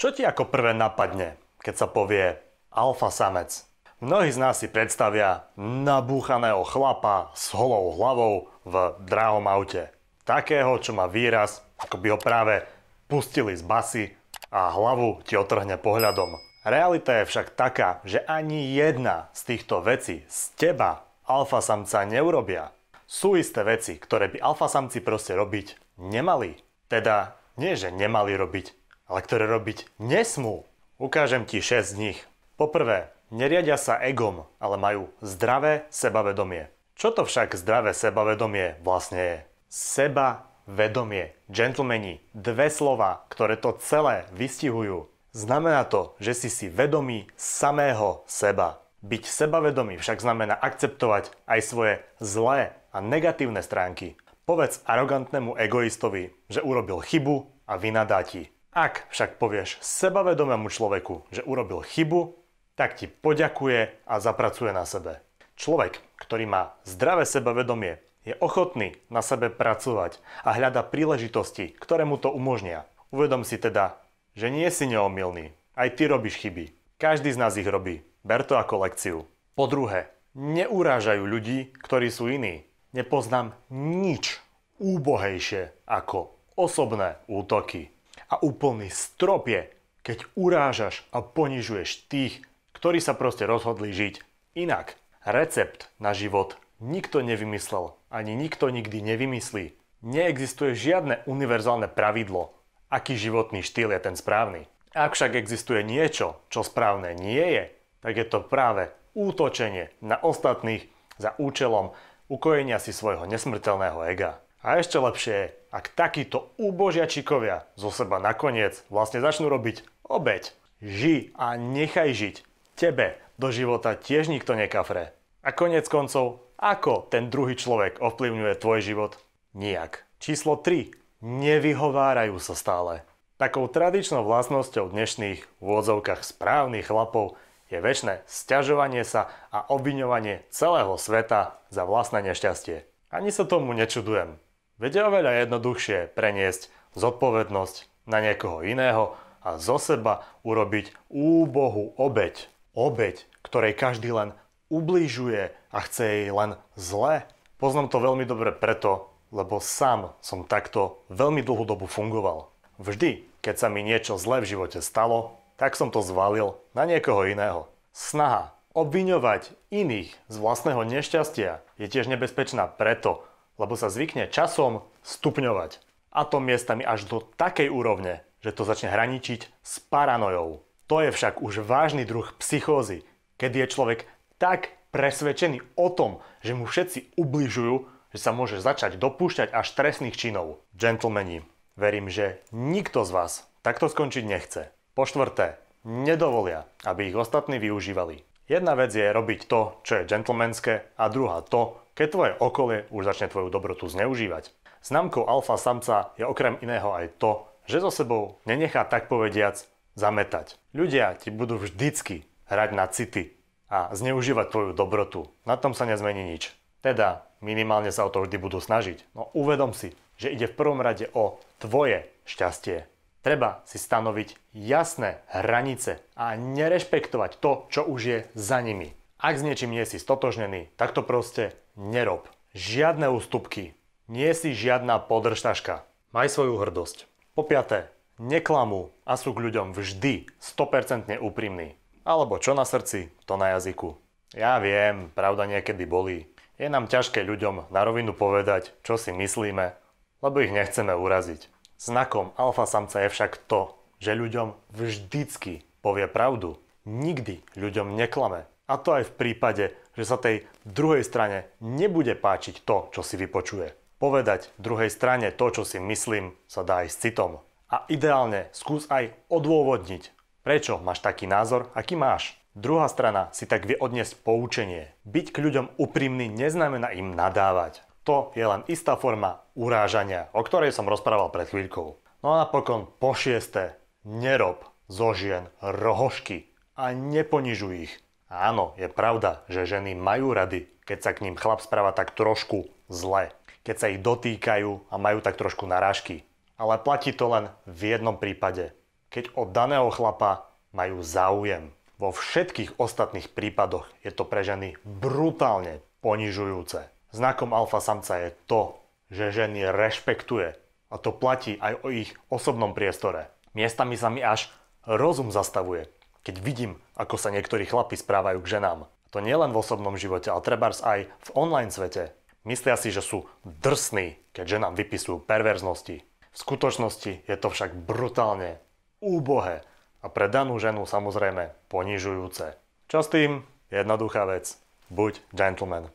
Čo ti ako prvé napadne, keď sa povie alfa samec? Mnohí z nás si predstavia nabúchaného chlapa s holou hlavou v drahom aute. Takého, čo má výraz, ako by ho práve pustili z basy a hlavu ti otrhne pohľadom. Realita je však taká, že ani jedna z týchto vecí z teba alfa samca neurobia. Sú isté veci, ktoré by alfa samci proste robiť nemali. Teda nie, že nemali robiť, ale ktoré robiť nesmú. Ukážem ti 6 z nich. Poprvé, neriadia sa egom, ale majú zdravé sebavedomie. Čo to však zdravé sebavedomie vlastne je? Seba vedomie. Gentlemani, dve slova, ktoré to celé vystihujú. Znamená to, že si si vedomý samého seba. Byť sebavedomý však znamená akceptovať aj svoje zlé a negatívne stránky. Povedz arogantnému egoistovi, že urobil chybu a vynadá ti. Ak však povieš sebavedomému človeku, že urobil chybu, tak ti poďakuje a zapracuje na sebe. Človek, ktorý má zdravé sebavedomie, je ochotný na sebe pracovať a hľada príležitosti, ktoré mu to umožnia. Uvedom si teda, že nie si neomilný. Aj ty robíš chyby. Každý z nás ich robí. Ber to ako lekciu. Po druhé, neurážajú ľudí, ktorí sú iní. Nepoznám nič úbohejšie ako osobné útoky. A úplný strop je, keď urážaš a ponižuješ tých, ktorí sa proste rozhodli žiť inak. Recept na život nikto nevymyslel, ani nikto nikdy nevymyslí. Neexistuje žiadne univerzálne pravidlo, aký životný štýl je ten správny. Ak však existuje niečo, čo správne nie je, tak je to práve útočenie na ostatných za účelom ukojenia si svojho nesmrteľného ega. A ešte lepšie, ak takíto ubožiačikovia zo seba nakoniec vlastne začnú robiť obeď. Ži a nechaj žiť. Tebe do života tiež nikto nekafre. A konec koncov, ako ten druhý človek ovplyvňuje tvoj život? Nijak. Číslo 3. Nevyhovárajú sa stále. Takou tradičnou vlastnosťou dnešných v úvodzovkách správnych chlapov je väčšie sťažovanie sa a obviňovanie celého sveta za vlastné nešťastie. Ani sa tomu nečudujem. Vedia oveľa jednoduchšie preniesť zodpovednosť na niekoho iného a zo seba urobiť úbohu obeď. Obeď, ktorej každý len ubližuje a chce jej len zle. Poznám to veľmi dobre preto, lebo sám som takto veľmi dlhú dobu fungoval. Vždy, keď sa mi niečo zlé v živote stalo, tak som to zvalil na niekoho iného. Snaha obviňovať iných z vlastného nešťastia je tiež nebezpečná preto, lebo sa zvykne časom stupňovať. A to miestami až do takej úrovne, že to začne hraničiť s paranojou. To je však už vážny druh psychózy, kedy je človek tak presvedčený o tom, že mu všetci ubližujú, že sa môže začať dopúšťať až trestných činov. Gentlemani, verím, že nikto z vás takto skončiť nechce. Po štvrté, nedovolia, aby ich ostatní využívali. Jedna vec je robiť to, čo je džentlmenské a druhá to, keď tvoje okolie už začne tvoju dobrotu zneužívať. Známkou alfa samca je okrem iného aj to, že so sebou nenechá tak povediac zametať. Ľudia ti budú vždycky hrať na city a zneužívať tvoju dobrotu. Na tom sa nezmení nič. Teda minimálne sa o to vždy budú snažiť. No uvedom si, že ide v prvom rade o tvoje šťastie. Treba si stanoviť jasné hranice a nerešpektovať to, čo už je za nimi. Ak s niečím nie si stotožnený, tak to proste nerob. Žiadne ústupky. Nie si žiadna podržtaška. Maj svoju hrdosť. Po piaté, neklamú a sú k ľuďom vždy 100% úprimní. Alebo čo na srdci, to na jazyku. Ja viem, pravda niekedy bolí. Je nám ťažké ľuďom na rovinu povedať, čo si myslíme, lebo ich nechceme uraziť. Znakom alfa samca je však to, že ľuďom vždycky povie pravdu. Nikdy ľuďom neklame. A to aj v prípade, že sa tej druhej strane nebude páčiť to, čo si vypočuje. Povedať druhej strane to, čo si myslím, sa dá aj s citom. A ideálne skús aj odôvodniť, prečo máš taký názor, aký máš. Druhá strana si tak vie odniesť poučenie. Byť k ľuďom úprimný neznamená im nadávať. To je len istá forma urážania, o ktorej som rozprával pred chvíľkou. No a napokon po šieste, nerob zo žien rohošky a neponižuj ich. Áno, je pravda, že ženy majú rady, keď sa k ním chlap správa tak trošku zle, keď sa ich dotýkajú a majú tak trošku narážky. Ale platí to len v jednom prípade, keď od daného chlapa majú záujem. Vo všetkých ostatných prípadoch je to pre ženy brutálne ponižujúce. Znakom alfa samca je to, že ženy rešpektuje a to platí aj o ich osobnom priestore. Miestami sa mi až rozum zastavuje, keď vidím, ako sa niektorí chlapi správajú k ženám. To nielen v osobnom živote, ale trebárs aj v online svete. Myslia si, že sú drsní, keď ženám vypisujú perverznosti. V skutočnosti je to však brutálne, úbohé a pre danú ženu samozrejme ponižujúce. Čo s tým? Jednoduchá vec. Buď gentleman.